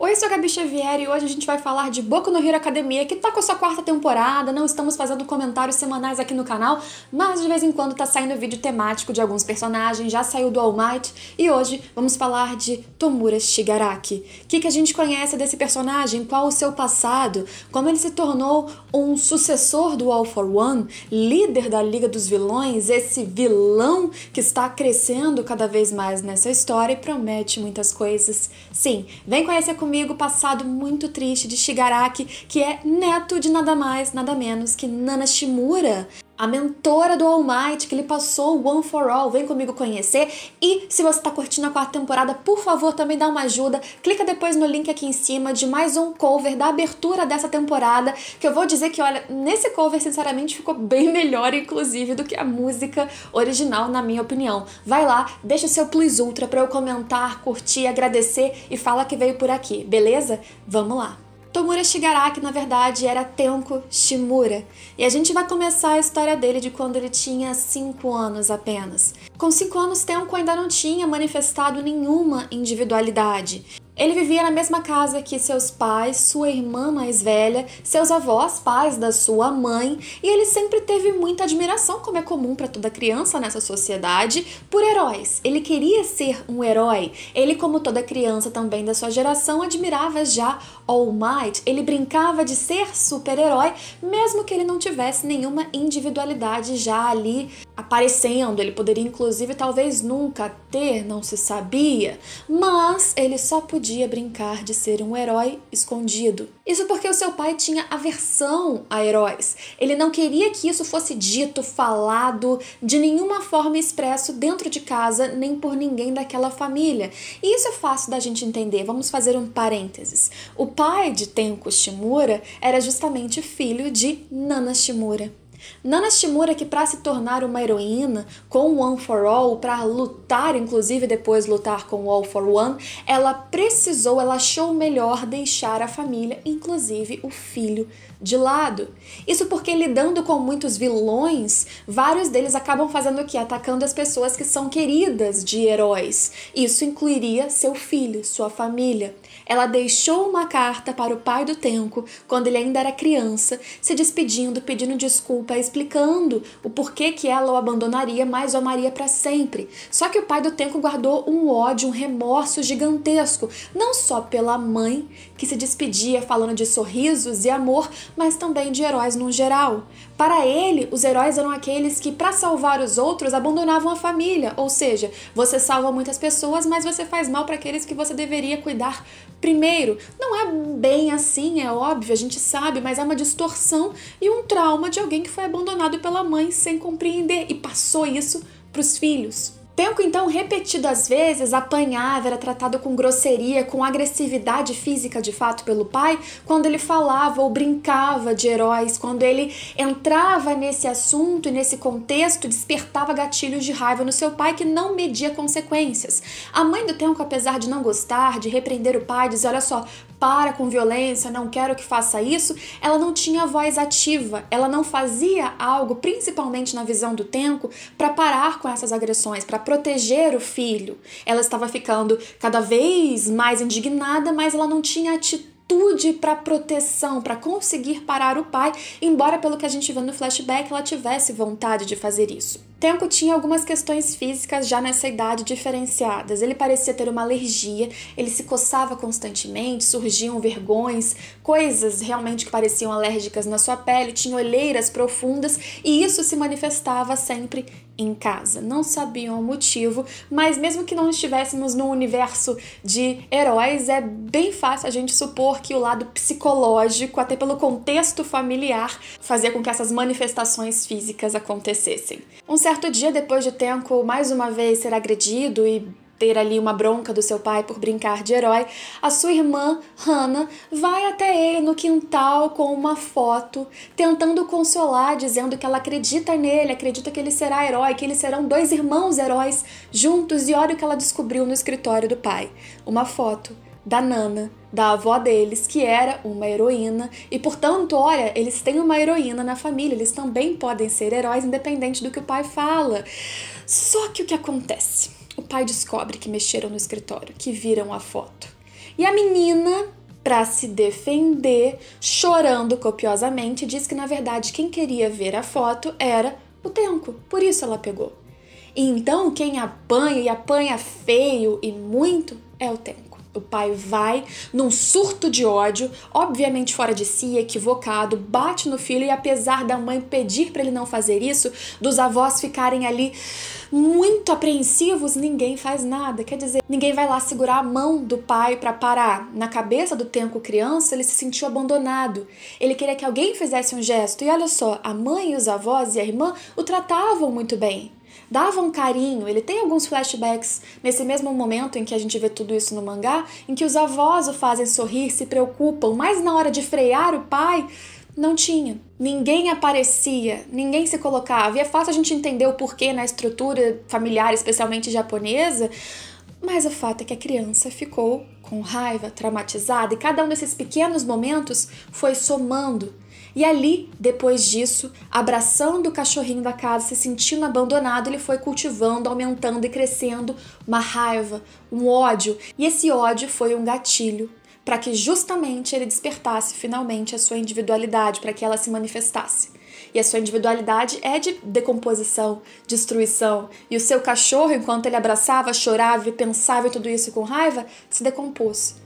Oi, sou a Gabi Xavier e hoje a gente vai falar de Boku no Hero Academia, que tá com a sua quarta temporada, não estamos fazendo comentários semanais aqui no canal, mas de vez em quando tá saindo vídeo temático de alguns personagens, já saiu do All Might, e hoje vamos falar de Tomura Shigaraki. O que, que a gente conhece desse personagem, qual o seu passado, como ele se tornou um sucessor do All For One, líder da Liga dos Vilões, esse vilão que está crescendo cada vez mais nessa história e promete muitas coisas. Sim, vem conhecer comigo comigo o passado muito triste de Shigaraki, que é neto de nada mais, nada menos que Nana Shimura, a mentora do All Might, que ele passou One for All, vem comigo conhecer. E se você está curtindo a quarta temporada, por favor, também dá uma ajuda. Clica depois no link aqui em cima de mais um cover da abertura dessa temporada, que eu vou dizer que, olha, nesse cover, sinceramente, ficou bem melhor, inclusive, do que a música original, na minha opinião. Vai lá, deixa o seu Plus Ultra para eu comentar, curtir, agradecer e fala que veio por aqui, beleza? Vamos lá! Tomura Shigaraki, na verdade, era Tenko Shimura, e a gente vai começar a história dele de quando ele tinha 5 anos apenas. Com 5 anos, Tenko ainda não tinha manifestado nenhuma individualidade, ele vivia na mesma casa que seus pais, sua irmã mais velha, seus avós, pais da sua mãe, e ele sempre teve muita admiração, como é comum para toda criança nessa sociedade, por heróis. Ele queria ser um herói. Ele, como toda criança também da sua geração, admirava já All Might. Ele brincava de ser super-herói, mesmo que ele não tivesse nenhuma individualidade já ali aparecendo, ele poderia inclusive talvez nunca ter, não se sabia, mas ele só podia brincar de ser um herói escondido. Isso porque o seu pai tinha aversão a heróis. Ele não queria que isso fosse dito, falado, de nenhuma forma expresso dentro de casa, nem por ninguém daquela família. E isso é fácil da gente entender. Vamos fazer um parênteses. O pai de Tenko Shimura era justamente filho de Nana Shimura. Nana Shimura, que para se tornar uma heroína com o One for All, para lutar, inclusive depois lutar com o All for One, ela precisou, ela achou melhor deixar a família, inclusive o filho, de lado. Isso porque lidando com muitos vilões, vários deles acabam fazendo o que? Atacando as pessoas que são queridas de heróis. Isso incluiria seu filho, sua família ela deixou uma carta para o pai do Tenco quando ele ainda era criança, se despedindo, pedindo desculpa, explicando o porquê que ela o abandonaria, mas o amaria para sempre. Só que o pai do Tenco guardou um ódio, um remorso gigantesco, não só pela mãe, que se despedia falando de sorrisos e amor, mas também de heróis no geral. Para ele, os heróis eram aqueles que, para salvar os outros, abandonavam a família, ou seja, você salva muitas pessoas, mas você faz mal para aqueles que você deveria cuidar primeiro. Não é bem assim, é óbvio, a gente sabe, mas é uma distorção e um trauma de alguém que foi abandonado pela mãe sem compreender e passou isso para os filhos. Tenko, então, repetidas vezes apanhava, era tratado com grosseria, com agressividade física de fato pelo pai, quando ele falava ou brincava de heróis, quando ele entrava nesse assunto e nesse contexto, despertava gatilhos de raiva no seu pai que não media consequências. A mãe do Tenko, apesar de não gostar, de repreender o pai, dizer: olha só, para com violência, não quero que faça isso, ela não tinha voz ativa, ela não fazia algo, principalmente na visão do Tenko, para parar com essas agressões, para proteger o filho. Ela estava ficando cada vez mais indignada, mas ela não tinha atitude para proteção, para conseguir parar o pai, embora pelo que a gente vê no flashback ela tivesse vontade de fazer isso. Tenko tinha algumas questões físicas já nessa idade diferenciadas. Ele parecia ter uma alergia, ele se coçava constantemente, surgiam vergões, coisas realmente que pareciam alérgicas na sua pele, tinha olheiras profundas e isso se manifestava sempre em casa. Não sabiam o motivo, mas mesmo que não estivéssemos num universo de heróis, é bem fácil a gente supor que o lado psicológico, até pelo contexto familiar, fazia com que essas manifestações físicas acontecessem. Um certo dia, depois de Tenko mais uma vez ser agredido e ter ali uma bronca do seu pai por brincar de herói, a sua irmã, Hannah, vai até ele no quintal com uma foto, tentando consolar, dizendo que ela acredita nele, acredita que ele será herói, que eles serão dois irmãos heróis juntos, e olha o que ela descobriu no escritório do pai: uma foto da Nana, da avó deles, que era uma heroína, e portanto, olha, eles têm uma heroína na família, eles também podem ser heróis, independente do que o pai fala. Só que o que acontece? O pai descobre que mexeram no escritório, que viram a foto. E a menina, para se defender, chorando copiosamente, diz que na verdade quem queria ver a foto era o Tenco, por isso ela pegou. E então quem apanha e apanha feio e muito é o Tenco. O pai vai num surto de ódio, obviamente fora de si, equivocado, bate no filho e apesar da mãe pedir para ele não fazer isso, dos avós ficarem ali muito apreensivos, ninguém faz nada. Quer dizer, ninguém vai lá segurar a mão do pai para parar. Na cabeça do tempo criança, ele se sentiu abandonado. Ele queria que alguém fizesse um gesto. E olha só, a mãe os avós e a irmã o tratavam muito bem dava um carinho. Ele tem alguns flashbacks nesse mesmo momento em que a gente vê tudo isso no mangá, em que os avós o fazem sorrir, se preocupam, mas na hora de frear o pai, não tinha. Ninguém aparecia, ninguém se colocava. E é fácil a gente entender o porquê na estrutura familiar, especialmente japonesa, mas o fato é que a criança ficou com raiva, traumatizada, e cada um desses pequenos momentos foi somando e ali, depois disso, abraçando o cachorrinho da casa, se sentindo abandonado, ele foi cultivando, aumentando e crescendo uma raiva, um ódio. E esse ódio foi um gatilho para que justamente ele despertasse finalmente a sua individualidade, para que ela se manifestasse. E a sua individualidade é de decomposição, destruição. E o seu cachorro, enquanto ele abraçava, chorava e pensava e tudo isso com raiva, se decompôs.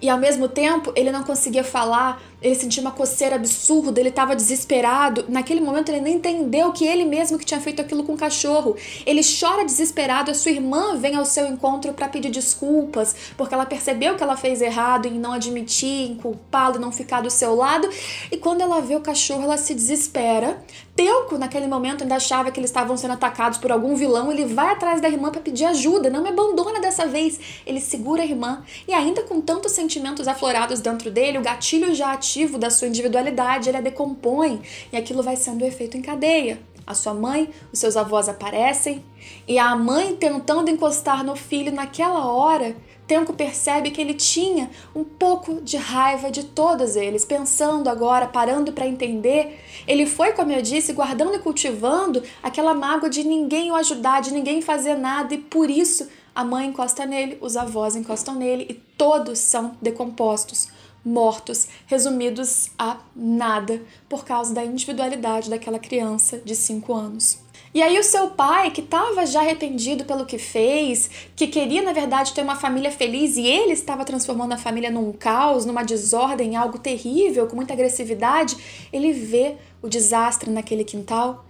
E ao mesmo tempo, ele não conseguia falar, ele sentiu uma coceira absurda, ele estava desesperado. Naquele momento ele não entendeu que ele mesmo que tinha feito aquilo com o cachorro. Ele chora desesperado, a sua irmã vem ao seu encontro para pedir desculpas, porque ela percebeu que ela fez errado em não admitir, em culpá-lo, não ficar do seu lado. E quando ela vê o cachorro, ela se desespera. Teuco, naquele momento, ainda achava que eles estavam sendo atacados por algum vilão. Ele vai atrás da irmã para pedir ajuda. Não me abandona dessa vez. Ele segura a irmã. E ainda com tantos sentimentos aflorados dentro dele, o gatilho já da sua individualidade, ele a decompõe e aquilo vai sendo um efeito em cadeia. A sua mãe, os seus avós aparecem e a mãe tentando encostar no filho naquela hora, Tenko percebe que ele tinha um pouco de raiva de todos eles. Pensando agora, parando para entender, ele foi, como eu disse, guardando e cultivando aquela mágoa de ninguém o ajudar, de ninguém fazer nada, e por isso a mãe encosta nele, os avós encostam nele e todos são decompostos mortos, resumidos a nada, por causa da individualidade daquela criança de 5 anos. E aí o seu pai, que estava já arrependido pelo que fez, que queria na verdade ter uma família feliz e ele estava transformando a família num caos, numa desordem, algo terrível, com muita agressividade, ele vê o desastre naquele quintal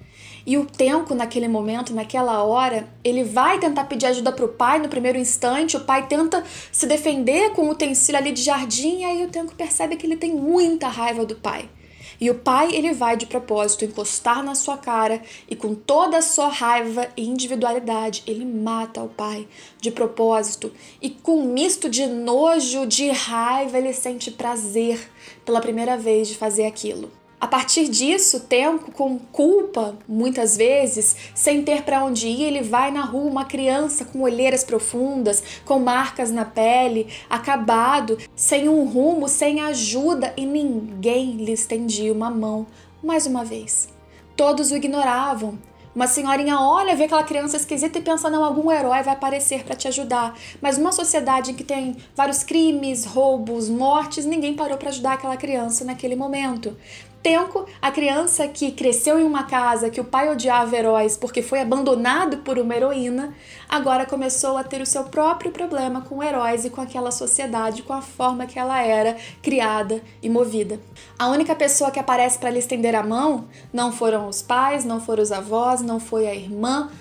e o Tenko, naquele momento, naquela hora, ele vai tentar pedir ajuda pro pai no primeiro instante. O pai tenta se defender com o utensílio ali de jardim, e aí o Tenko percebe que ele tem muita raiva do pai. E o pai, ele vai de propósito encostar na sua cara e com toda a sua raiva e individualidade, ele mata o pai de propósito. E com um misto de nojo, de raiva, ele sente prazer pela primeira vez de fazer aquilo. A partir disso, tempo com culpa, muitas vezes, sem ter para onde ir, ele vai na rua, uma criança com olheiras profundas, com marcas na pele, acabado, sem um rumo, sem ajuda e ninguém lhe estendia uma mão. Mais uma vez, todos o ignoravam. Uma senhorinha olha, vê aquela criança esquisita e pensa: não, algum herói vai aparecer para te ajudar. Mas numa sociedade em que tem vários crimes, roubos, mortes, ninguém parou para ajudar aquela criança naquele momento. Tenko, a criança que cresceu em uma casa que o pai odiava heróis porque foi abandonado por uma heroína, agora começou a ter o seu próprio problema com heróis e com aquela sociedade, com a forma que ela era criada e movida. A única pessoa que aparece para lhe estender a mão não foram os pais, não foram os avós, não foi a irmã,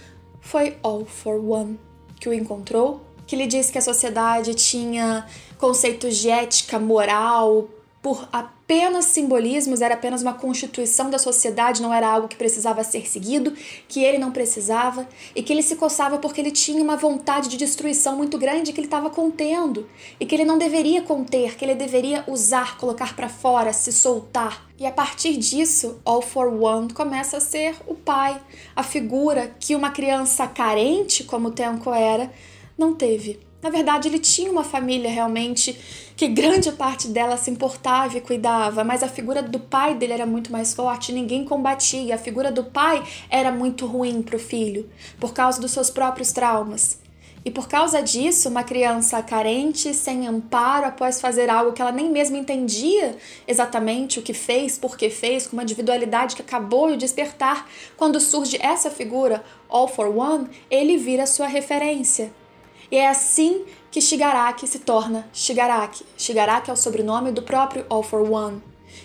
foi All for One que o encontrou, que lhe disse que a sociedade tinha conceitos de ética, moral, por a apenas simbolismos, era apenas uma constituição da sociedade, não era algo que precisava ser seguido, que ele não precisava, e que ele se coçava porque ele tinha uma vontade de destruição muito grande que ele estava contendo, e que ele não deveria conter, que ele deveria usar, colocar para fora, se soltar. E a partir disso, All for One começa a ser o pai, a figura que uma criança carente, como Tenko era, não teve. Na verdade, ele tinha uma família realmente que grande parte dela se importava e cuidava, mas a figura do pai dele era muito mais forte, ninguém combatia, a figura do pai era muito ruim para o filho, por causa dos seus próprios traumas. E por causa disso, uma criança carente, sem amparo, após fazer algo que ela nem mesmo entendia exatamente o que fez, por que fez, com uma individualidade que acabou de despertar, quando surge essa figura, All for One, ele vira sua referência. E é assim que Shigaraki se torna Shigaraki. Shigaraki é o sobrenome do próprio All for One.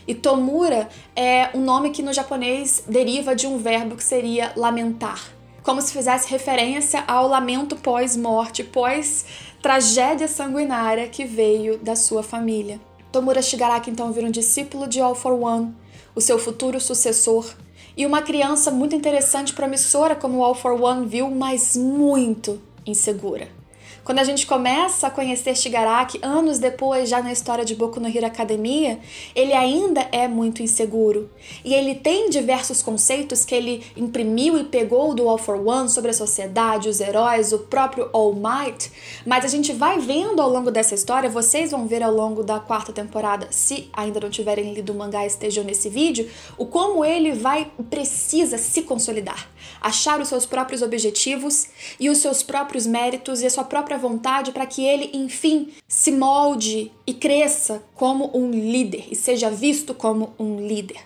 E Tomura é um nome que no japonês deriva de um verbo que seria lamentar, como se fizesse referência ao lamento pós-morte, pós-tragédia sanguinária que veio da sua família. Tomura Shigaraki então vira um discípulo de All for One, o seu futuro sucessor, e uma criança muito interessante e promissora como All for One viu, mas muito insegura. Quando a gente começa a conhecer Shigaraki anos depois, já na história de Boku no Hero Academia, ele ainda é muito inseguro. E ele tem diversos conceitos que ele imprimiu e pegou do All for One sobre a sociedade, os heróis, o próprio All Might, mas a gente vai vendo ao longo dessa história, vocês vão ver ao longo da quarta temporada, se ainda não tiverem lido o mangá e estejam nesse vídeo, o como ele vai precisa se consolidar achar os seus próprios objetivos e os seus próprios méritos e a sua própria vontade para que ele, enfim, se molde e cresça como um líder e seja visto como um líder.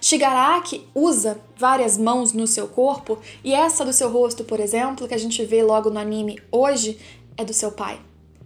Shigaraki usa várias mãos no seu corpo e essa do seu rosto, por exemplo, que a gente vê logo no anime hoje, é do seu pai.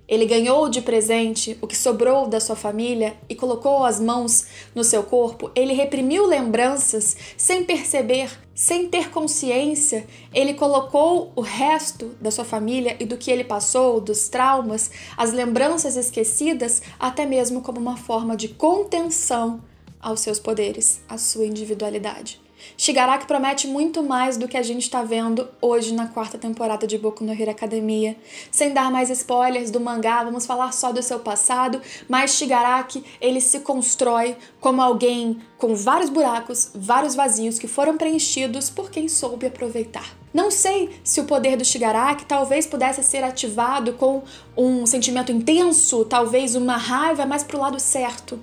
Ele ganhou de presente o que sobrou da sua família e colocou as mãos no seu corpo. Ele reprimiu lembranças sem perceber sem ter consciência, ele colocou o resto da sua família e do que ele passou, dos traumas, as lembranças esquecidas, até mesmo como uma forma de contenção aos seus poderes, à sua individualidade. Shigaraki promete muito mais do que a gente está vendo hoje na quarta temporada de Boku no Hero Academia. Sem dar mais spoilers do mangá, vamos falar só do seu passado, mas Shigaraki, ele se constrói como alguém com vários buracos, vários vazios que foram preenchidos por quem soube aproveitar. Não sei se o poder do Shigaraki talvez pudesse ser ativado com um sentimento intenso, talvez uma raiva, mas pro lado certo.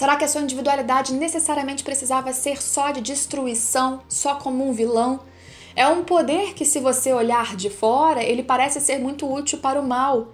Será que a sua individualidade necessariamente precisava ser só de destruição, só como um vilão? É um poder que, se você olhar de fora, ele parece ser muito útil para o mal.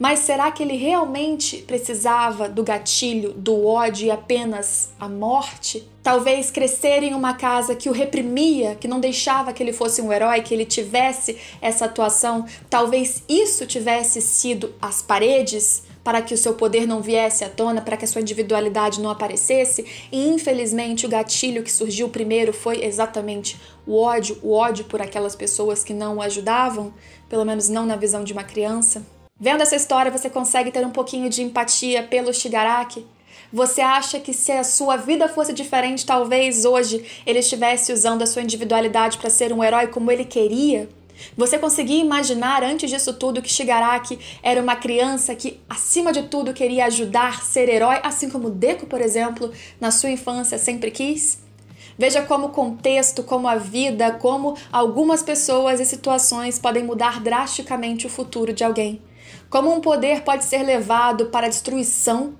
Mas será que ele realmente precisava do gatilho, do ódio e apenas a morte? Talvez crescer em uma casa que o reprimia, que não deixava que ele fosse um herói, que ele tivesse essa atuação, talvez isso tivesse sido as paredes? para que o seu poder não viesse à tona, para que a sua individualidade não aparecesse. E infelizmente o gatilho que surgiu primeiro foi exatamente o ódio, o ódio por aquelas pessoas que não o ajudavam, pelo menos não na visão de uma criança. Vendo essa história, você consegue ter um pouquinho de empatia pelo Shigaraki, você acha que se a sua vida fosse diferente, talvez hoje ele estivesse usando a sua individualidade para ser um herói como ele queria? Você conseguia imaginar antes disso tudo que Shigaraki era uma criança que, acima de tudo, queria ajudar, ser herói, assim como Deco, por exemplo, na sua infância sempre quis? Veja como o contexto, como a vida, como algumas pessoas e situações podem mudar drasticamente o futuro de alguém. Como um poder pode ser levado para a destruição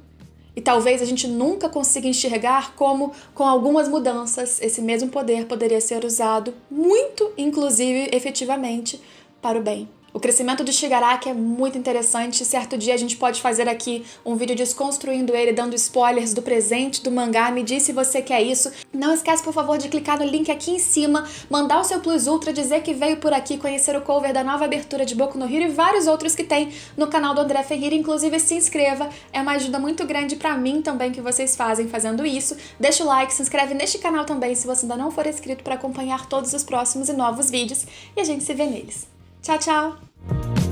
e talvez a gente nunca consiga enxergar como, com algumas mudanças, esse mesmo poder poderia ser usado muito, inclusive efetivamente, para o bem. O crescimento do Shigaraki é muito interessante. Certo dia a gente pode fazer aqui um vídeo desconstruindo ele, dando spoilers do presente do mangá. Me diz se você quer isso. Não esquece, por favor, de clicar no link aqui em cima, mandar o seu Plus Ultra, dizer que veio por aqui conhecer o cover da nova abertura de Boku no Hero e vários outros que tem no canal do André Ferreira. Inclusive, se inscreva. É uma ajuda muito grande para mim também que vocês fazem fazendo isso. Deixa o like, se inscreve neste canal também se você ainda não for inscrito para acompanhar todos os próximos e novos vídeos. E a gente se vê neles. Tchau, tchau!